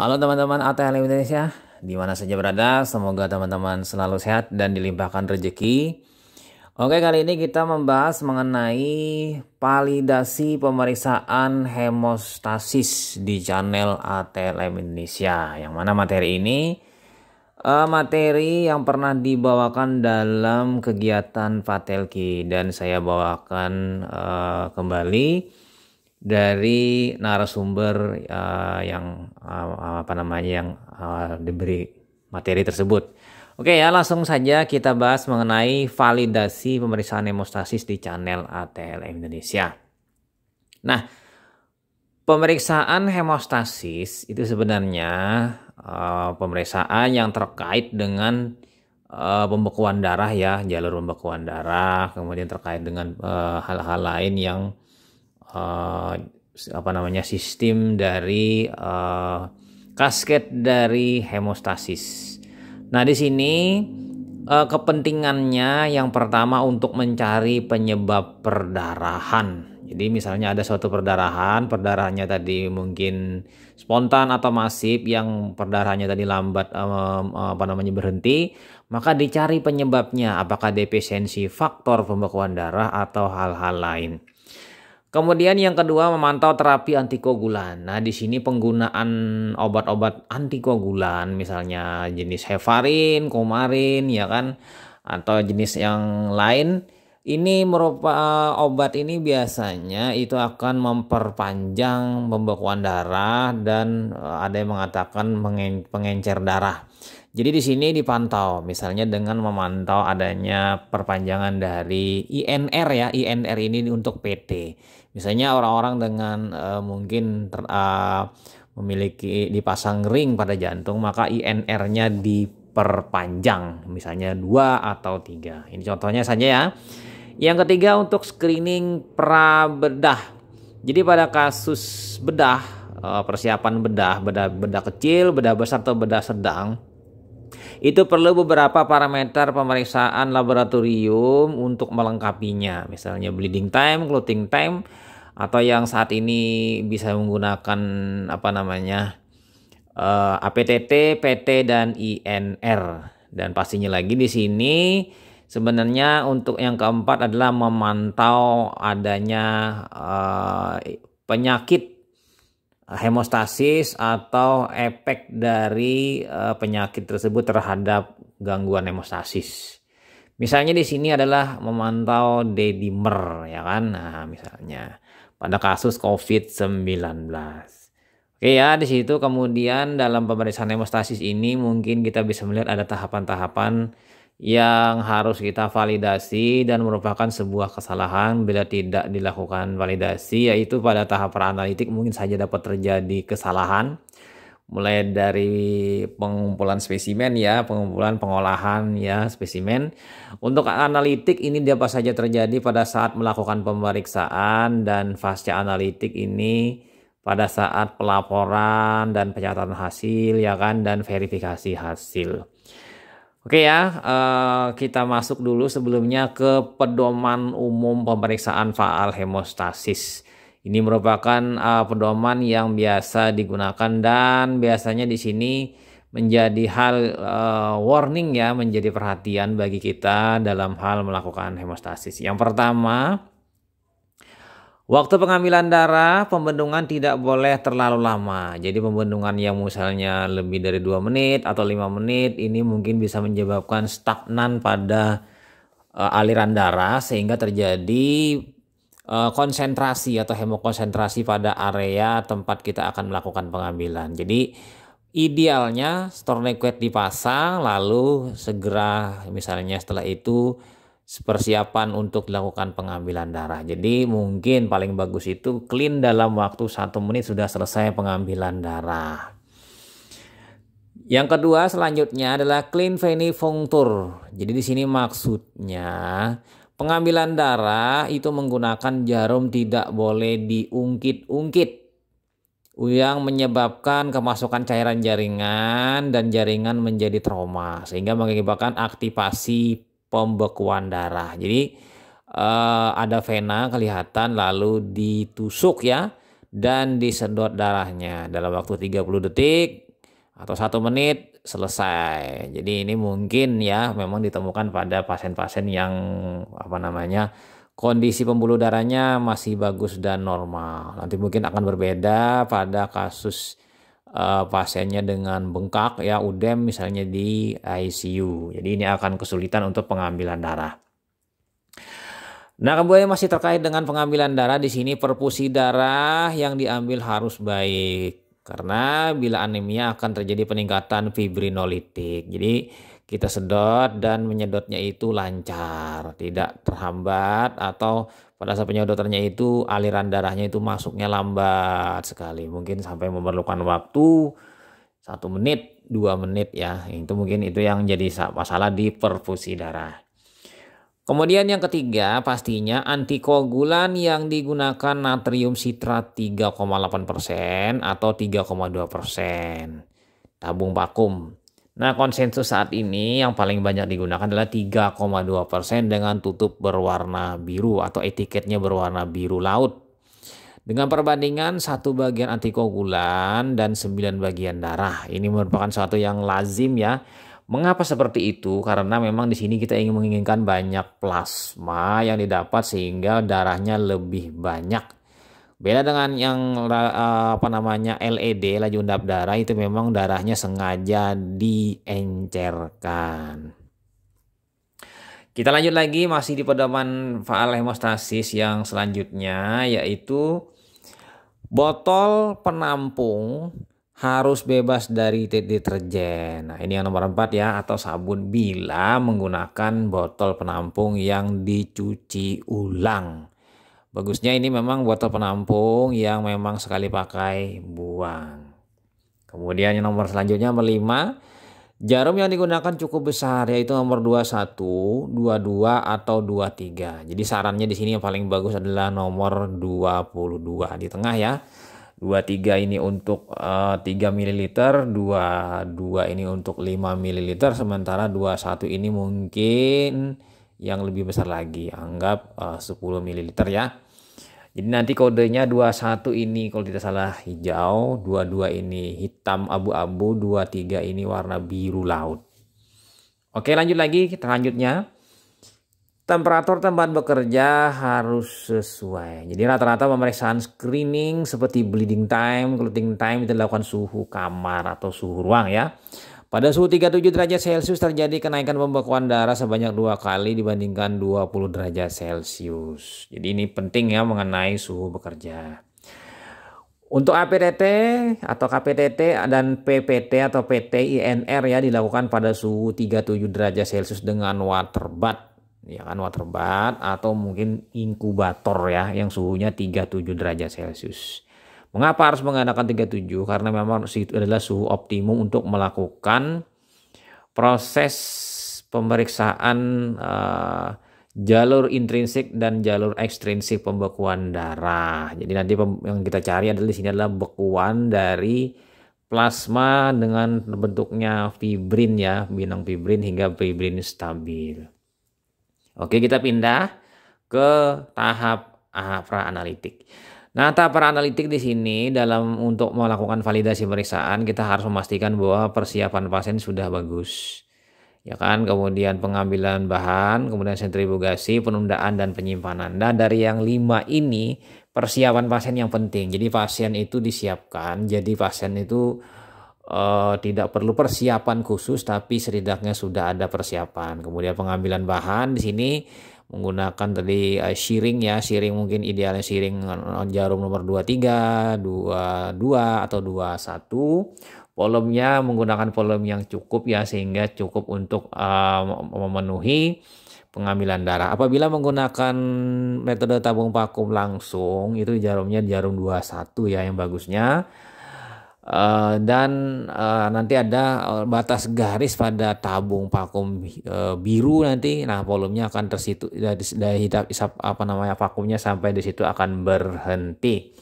Halo teman-teman ATL Indonesia, di mana saja berada, semoga teman-teman selalu sehat dan dilimpahkan rezeki. Oke, kali ini kita membahas mengenai validasi pemeriksaan hemostasis di channel ATLM Indonesia. Yang mana materi ini uh, materi yang pernah dibawakan dalam kegiatan Fatelki dan saya bawakan uh, kembali dari narasumber uh, yang uh, apa namanya yang uh, diberi materi tersebut. Oke ya langsung saja kita bahas mengenai validasi pemeriksaan hemostasis di channel ATLM Indonesia. Nah pemeriksaan hemostasis itu sebenarnya uh, pemeriksaan yang terkait dengan uh, pembekuan darah ya jalur pembekuan darah kemudian terkait dengan hal-hal uh, lain yang uh, apa namanya sistem dari uh, kasket dari hemostasis. Nah di sini uh, kepentingannya yang pertama untuk mencari penyebab perdarahan. Jadi misalnya ada suatu perdarahan, perdarahannya tadi mungkin spontan atau masif yang perdarahannya tadi lambat um, apa namanya berhenti, maka dicari penyebabnya apakah defisiensi faktor pembekuan darah atau hal-hal lain. Kemudian yang kedua memantau terapi antikoagulan. Nah di sini penggunaan obat-obat antikoagulan misalnya jenis heparin, komarin, ya kan, atau jenis yang lain. Ini merupakan eh, obat ini biasanya itu akan memperpanjang pembekuan darah dan eh, ada yang mengatakan pengencer darah. Jadi di sini dipantau, misalnya dengan memantau adanya perpanjangan dari INR ya, INR ini untuk PT. Misalnya orang-orang dengan uh, mungkin ter, uh, memiliki dipasang ring pada jantung maka INR-nya diperpanjang misalnya dua atau tiga. Ini contohnya saja ya. Yang ketiga untuk screening pra bedah. Jadi pada kasus bedah, eh, persiapan bedah, bedah bedah kecil, bedah besar atau bedah sedang, itu perlu beberapa parameter pemeriksaan laboratorium untuk melengkapinya. Misalnya bleeding time, clotting time, atau yang saat ini bisa menggunakan apa namanya uh, eh, APTT, PT dan INR. Dan pastinya lagi di sini sebenarnya untuk yang keempat adalah memantau adanya uh, penyakit eh, hemostasis atau efek dari uh, penyakit tersebut terhadap gangguan hemostasis. Misalnya di sini adalah memantau dedimer ya kan. Nah, misalnya pada kasus COVID-19. Oke ya, di situ kemudian dalam pemeriksaan hemostasis ini mungkin kita bisa melihat ada tahapan-tahapan yang harus kita validasi dan merupakan sebuah kesalahan bila tidak dilakukan validasi yaitu pada tahap analitik mungkin saja dapat terjadi kesalahan mulai dari pengumpulan spesimen ya, pengumpulan pengolahan ya spesimen. Untuk analitik ini dia apa saja terjadi pada saat melakukan pemeriksaan dan fase analitik ini pada saat pelaporan dan pencatatan hasil ya kan dan verifikasi hasil. Oke ya, uh, kita masuk dulu sebelumnya ke pedoman umum pemeriksaan faal hemostasis. Ini merupakan uh, pedoman yang biasa digunakan dan biasanya di sini menjadi hal uh, warning ya, menjadi perhatian bagi kita dalam hal melakukan hemostasis. Yang pertama, waktu pengambilan darah pembendungan tidak boleh terlalu lama. Jadi pembendungan yang misalnya lebih dari 2 menit atau 5 menit ini mungkin bisa menyebabkan stagnan pada uh, aliran darah sehingga terjadi Eh, konsentrasi atau hemokonsentrasi pada area tempat kita akan melakukan pengambilan. Jadi idealnya store dipasang lalu segera misalnya setelah itu persiapan untuk dilakukan pengambilan darah. Jadi mungkin paling bagus itu clean dalam waktu satu menit sudah selesai pengambilan darah. Yang kedua selanjutnya adalah clean venifunctur. Jadi di sini maksudnya Pengambilan darah itu menggunakan jarum tidak boleh diungkit-ungkit yang menyebabkan kemasukan cairan jaringan dan jaringan menjadi trauma sehingga mengakibatkan aktivasi pembekuan darah. Jadi eh, ada vena kelihatan lalu ditusuk ya dan disedot darahnya dalam waktu 30 detik atau satu menit selesai. Jadi ini mungkin ya memang ditemukan pada pasien-pasien yang apa namanya kondisi pembuluh darahnya masih bagus dan normal. Nanti mungkin akan berbeda pada kasus uh, pasiennya dengan bengkak ya udem misalnya di ICU. Jadi ini akan kesulitan untuk pengambilan darah. Nah, kemudian masih terkait dengan pengambilan darah di sini perpusi darah yang diambil harus baik. Karena bila anemia akan terjadi peningkatan fibrinolitik. Jadi kita sedot dan menyedotnya itu lancar, tidak terhambat atau pada saat penyedotannya itu aliran darahnya itu masuknya lambat sekali. Mungkin sampai memerlukan waktu satu menit, dua menit ya. Itu mungkin itu yang jadi masalah di perfusi darah. Kemudian yang ketiga pastinya antikoagulan yang digunakan natrium sitrat 3,8% atau 3,2%. Tabung vakum. Nah konsensus saat ini yang paling banyak digunakan adalah 3,2% dengan tutup berwarna biru atau etiketnya berwarna biru laut. Dengan perbandingan satu bagian antikoagulan dan 9 bagian darah. Ini merupakan suatu yang lazim ya Mengapa seperti itu? Karena memang di sini kita ingin menginginkan banyak plasma yang didapat sehingga darahnya lebih banyak. Beda dengan yang eh, apa namanya LED laju undap darah itu memang darahnya sengaja diencerkan. Kita lanjut lagi masih di pedoman faal hemostasis yang selanjutnya yaitu botol penampung harus bebas dari deterjen. Nah, ini yang nomor 4 ya atau sabun bila menggunakan botol penampung yang dicuci ulang. Bagusnya ini memang botol penampung yang memang sekali pakai buang. Kemudian yang nomor selanjutnya nomor 5 jarum yang digunakan cukup besar yaitu nomor 21, 22 atau 23. Jadi sarannya di sini yang paling bagus adalah nomor 22 di tengah ya. 23 ini untuk uh, 3 ml, 22 ini untuk 5 ml, sementara 21 ini mungkin yang lebih besar lagi, anggap uh, 10 ml ya. Jadi nanti kodenya 21 ini kalau tidak salah hijau, 22 ini hitam abu-abu, 23 ini warna biru laut. Oke lanjut lagi, kita lanjutnya. Temperatur tempat bekerja harus sesuai. Jadi rata-rata pemeriksaan screening seperti bleeding time, clotting time itu dilakukan suhu kamar atau suhu ruang ya. Pada suhu 37 derajat Celcius terjadi kenaikan pembekuan darah sebanyak dua kali dibandingkan 20 derajat Celcius. Jadi ini penting ya mengenai suhu bekerja. Untuk APTT atau KPTT dan PPT atau PT INR ya dilakukan pada suhu 37 derajat Celcius dengan water bath ya kan water bath atau mungkin inkubator ya yang suhunya 37 derajat Celcius. Mengapa harus mengadakan 37? Karena memang itu adalah suhu optimum untuk melakukan proses pemeriksaan uh, jalur intrinsik dan jalur ekstrinsik pembekuan darah. Jadi nanti yang kita cari adalah di sini adalah bekuan dari plasma dengan bentuknya fibrin ya, binang fibrin hingga fibrin stabil. Oke, kita pindah ke tahap ah, pra-analitik. Nah, tahap pra-analitik di sini dalam untuk melakukan validasi pemeriksaan kita harus memastikan bahwa persiapan pasien sudah bagus. Ya kan, kemudian pengambilan bahan, kemudian sentrifugasi, penundaan dan penyimpanan. Nah, dari yang lima ini persiapan pasien yang penting. Jadi pasien itu disiapkan, jadi pasien itu uh, tidak perlu persiapan khusus tapi setidaknya sudah ada persiapan. Kemudian pengambilan bahan di sini menggunakan tadi uh, eh, shearing ya, shearing mungkin idealnya shearing eh, jarum nomor 23, 22 atau 21. Volumenya menggunakan volume yang cukup ya sehingga cukup untuk uh, memenuhi pengambilan darah. Apabila menggunakan metode tabung vakum langsung itu jarumnya jarum 21 ya yang bagusnya Eh, dan uh, nanti ada eh, batas garis pada tabung vakum uh, biru nanti nah volumenya akan tersitu dari, dari hisap, apa namanya vakumnya sampai di situ akan berhenti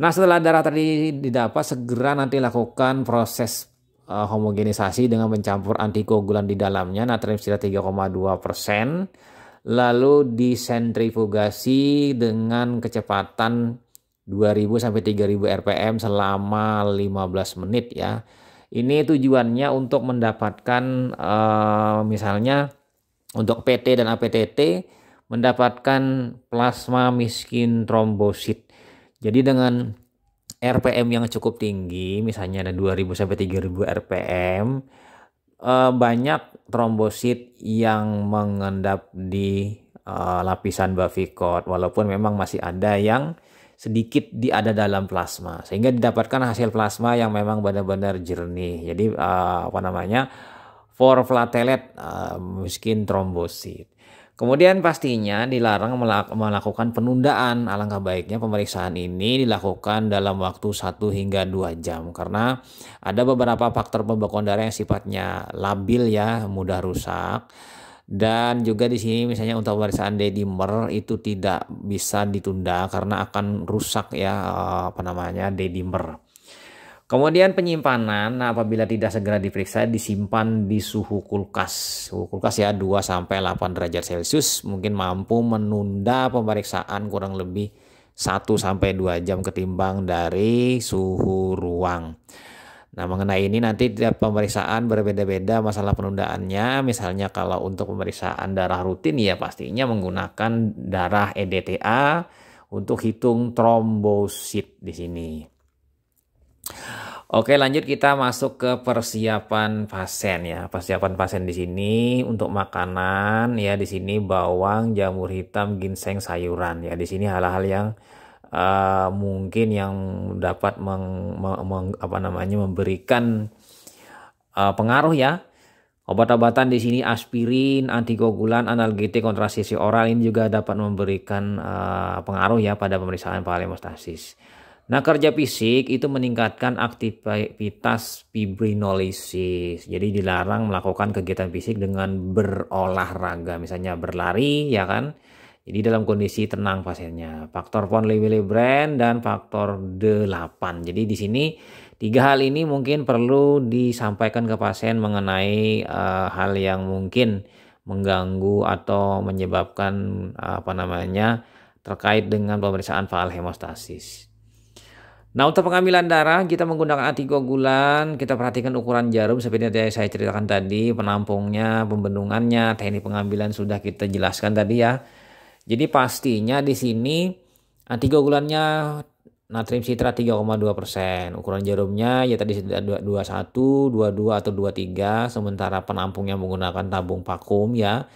nah setelah darah tadi didapat segera nanti lakukan proses uh, homogenisasi dengan mencampur antikoagulan di dalamnya natrium koma 3,2 persen lalu disentrifugasi dengan kecepatan 2000 sampai 3000 RPM selama 15 menit ya. Ini tujuannya untuk mendapatkan uh, misalnya untuk PT dan APTT mendapatkan plasma miskin trombosit. Jadi dengan RPM yang cukup tinggi, misalnya ada 2000 sampai 3000 RPM, uh, banyak trombosit yang mengendap di uh, lapisan bavikot walaupun memang masih ada yang sedikit di ada dalam plasma sehingga didapatkan hasil plasma yang memang benar-benar jernih jadi uh, apa namanya forflatelet uh, miskin trombosit Kemudian pastinya dilarang melakukan penundaan. Alangkah baiknya pemeriksaan ini dilakukan dalam waktu 1 hingga 2 jam karena ada beberapa faktor pembekuan darah yang sifatnya labil ya, mudah rusak dan juga di sini misalnya untuk pemeriksaan dedimer itu tidak bisa ditunda karena akan rusak ya eh, apa namanya dedimer. Kemudian penyimpanan nah, apabila tidak segera diperiksa disimpan di suhu kulkas. Suhu kulkas ya 2 sampai 8 derajat Celcius mungkin mampu menunda pemeriksaan kurang lebih 1 sampai 2 jam ketimbang dari suhu ruang. Nah, mengenai ini nanti tiap pemeriksaan berbeda-beda masalah penundaannya. Misalnya kalau untuk pemeriksaan darah rutin ya pastinya menggunakan darah EDTA untuk hitung trombosit di sini. Oke, lanjut kita masuk ke persiapan pasien ya. Persiapan pasien di sini untuk makanan ya di sini bawang, jamur hitam, ginseng, sayuran ya. Di sini hal-hal yang uh, mungkin yang dapat meng, meng, apa namanya memberikan uh, pengaruh ya. Obat-obatan di sini aspirin, antikoagulan, analgetik, kontrasepsi oral ini juga dapat memberikan uh, pengaruh ya pada pemeriksaan palemostasis. Nah, kerja fisik itu meningkatkan aktivitas fibrinolisis. Jadi dilarang melakukan kegiatan fisik dengan berolahraga, misalnya berlari ya kan jadi dalam kondisi tenang pasiennya. Faktor von lewy brand dan faktor 8. Jadi di sini tiga hal ini mungkin perlu disampaikan ke pasien mengenai uh, hal yang mungkin mengganggu atau menyebabkan uh, apa namanya terkait dengan pemeriksaan faal hemostasis. Nah untuk pengambilan darah kita menggunakan antikoagulan, kita perhatikan ukuran jarum seperti yang saya ceritakan tadi, penampungnya, pembendungannya, teknik pengambilan sudah kita jelaskan tadi ya. Jadi pastinya di sini nengogulannya ah, natrium sitrat 3,2%. Ukuran jarumnya ya tadi sudah 21, 22 atau 23 sementara penampungnya menggunakan tabung vakum ya.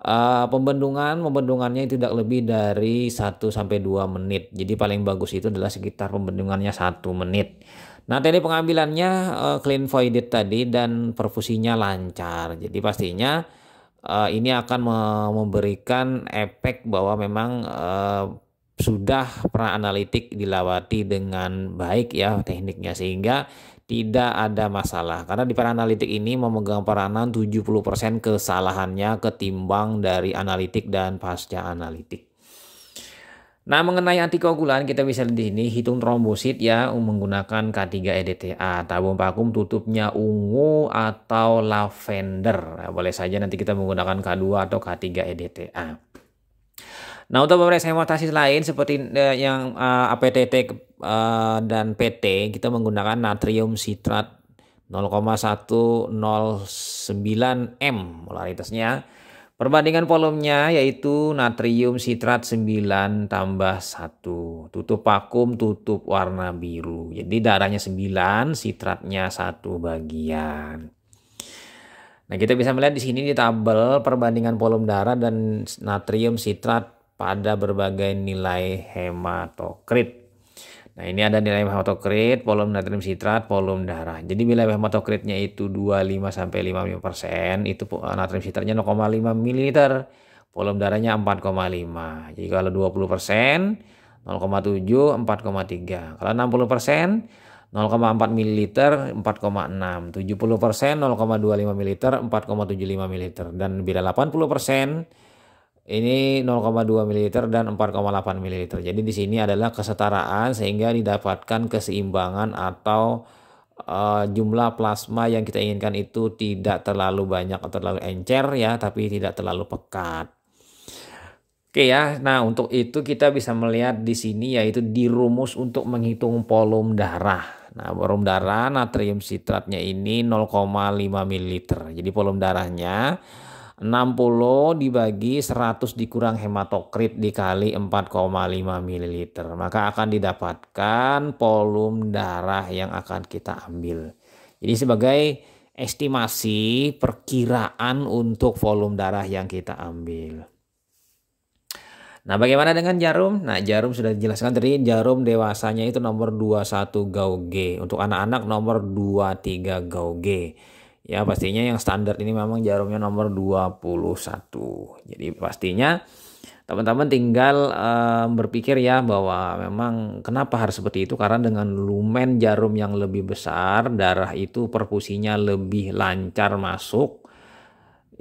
Uh, pembendungan pembendungannya tidak lebih dari 1 sampai dua menit. Jadi paling bagus itu adalah sekitar pembendungannya satu menit. Nah, tadi pengambilannya uh, clean voided tadi dan perfusinya lancar. Jadi pastinya uh, ini akan memberikan efek bahwa memang uh, sudah pernah analitik dilawati dengan baik ya tekniknya sehingga tidak ada masalah karena di para analitik ini memegang peranan 70% kesalahannya ketimbang dari analitik dan pasca analitik. Nah, mengenai antikoagulan kita bisa di sini hitung trombosit ya um, menggunakan K3EDTA. E Tabung vakum tutupnya ungu atau lavender. Nah, boleh saja nanti kita menggunakan K2 atau K3EDTA. E nah, untuk beberapa hemotasisis lain seperti eh, yang eh, APTT eh, dan PT kita menggunakan natrium sitrat 0,109 m molaritasnya ya. Perbandingan volumenya yaitu natrium sitrat 9 tambah 1. Tutup vakum tutup warna biru. Jadi darahnya 9, sitratnya satu bagian. Nah kita bisa melihat di sini di tabel perbandingan volume darah dan natrium sitrat pada berbagai nilai hematokrit. Nah ini ada nilai hematokrit, volume natrium sitrat, volume darah. Jadi nilai hematokritnya itu 25 sampai 55 persen, itu eh, natrium sitratnya 0,5 ml, volume darahnya 4,5. Jadi kalau 20 persen 0,7 4,3. Kalau 60 persen 0,4 ml 4,6, 70 persen 0,25 ml 4,75 ml, dan bila 80 persen ini 0,2 ml dan 4,8 ml. Jadi di sini adalah kesetaraan sehingga didapatkan keseimbangan atau uh, jumlah plasma yang kita inginkan itu tidak terlalu banyak atau terlalu encer ya, tapi tidak terlalu pekat. Oke ya, nah untuk itu kita bisa melihat di sini yaitu di rumus untuk menghitung volume darah. Nah volume darah natrium sitratnya ini 0,5 ml. Jadi volume darahnya 60 dibagi 100 dikurang hematokrit dikali 4,5 ml. Maka akan didapatkan volume darah yang akan kita ambil. Jadi sebagai estimasi perkiraan untuk volume darah yang kita ambil. Nah bagaimana dengan jarum? Nah jarum sudah dijelaskan tadi jarum dewasanya itu nomor 21 Gauge. Untuk anak-anak nomor 23 Gauge. Ya pastinya yang standar ini memang jarumnya nomor 21. Jadi pastinya teman-teman tinggal uh, berpikir ya bahwa memang kenapa harus seperti itu karena dengan lumen jarum yang lebih besar darah itu perfusinya lebih lancar masuk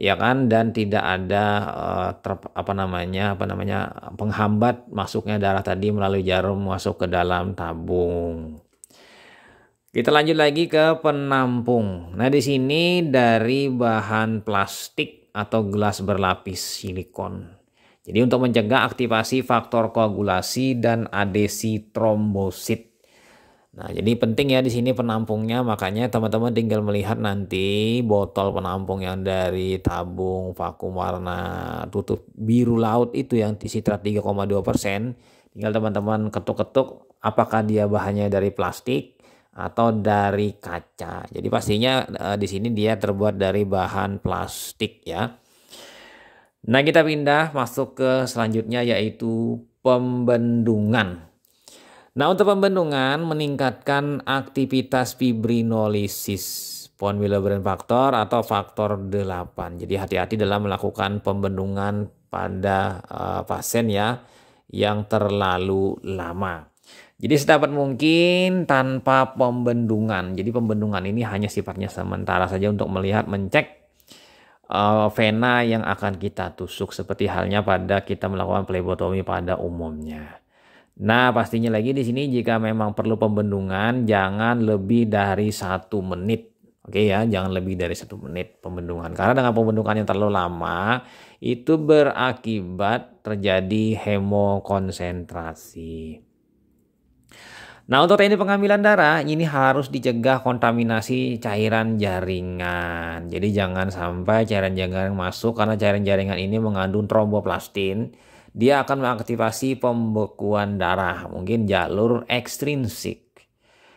ya kan dan tidak ada uh, eh, ter, apa namanya apa namanya penghambat masuknya darah tadi melalui jarum masuk ke dalam tabung kita lanjut lagi ke penampung. Nah, di sini dari bahan plastik atau gelas berlapis silikon. Jadi untuk mencegah aktivasi faktor koagulasi dan adesi trombosit. Nah, jadi penting ya di sini penampungnya, makanya teman-teman tinggal melihat nanti botol penampung yang dari tabung vakum warna tutup biru laut itu yang disitra 3,2%. Tinggal teman-teman ketuk-ketuk apakah dia bahannya dari plastik atau dari kaca. Jadi pastinya uh, di sini dia terbuat dari bahan plastik ya. Nah, kita pindah masuk ke selanjutnya yaitu pembendungan. Nah, untuk pembendungan meningkatkan aktivitas fibrinolisis von Willebrand faktor atau faktor 8. Jadi hati-hati dalam melakukan pembendungan pada uh, pasien ya yang terlalu lama. Jadi sedapat mungkin tanpa pembendungan. Jadi pembendungan ini hanya sifatnya sementara saja untuk melihat, mencek uh, vena yang akan kita tusuk seperti halnya pada kita melakukan plebotomi pada umumnya. Nah, pastinya lagi di sini jika memang perlu pembendungan jangan lebih dari satu menit. Oke ya, jangan lebih dari satu menit pembendungan. Karena dengan pembendungan yang terlalu lama itu berakibat terjadi hemokonsentrasi. Nah untuk teknik pengambilan darah ini harus dicegah kontaminasi cairan jaringan. Jadi jangan sampai cairan jaringan masuk karena cairan jaringan ini mengandung tromboplastin. Dia akan mengaktifasi pembekuan darah, mungkin jalur ekstrinsik.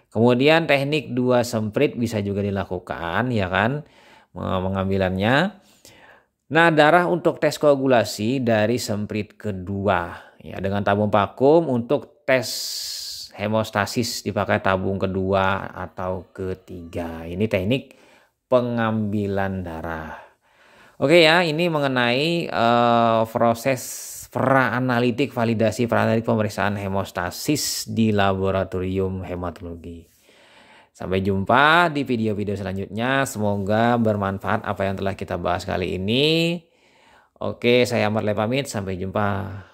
Kemudian teknik dua semprit bisa juga dilakukan ya kan mengambilannya. Nah darah untuk tes koagulasi dari semprit kedua ya dengan tabung vakum untuk tes hemostasis dipakai tabung kedua atau ketiga. Ini teknik pengambilan darah. Oke ya, ini mengenai uh, proses praanalitik validasi praanalitik pemeriksaan hemostasis di laboratorium hematologi. Sampai jumpa di video-video selanjutnya. Semoga bermanfaat apa yang telah kita bahas kali ini. Oke, saya Ahmad Lepamit. Sampai jumpa.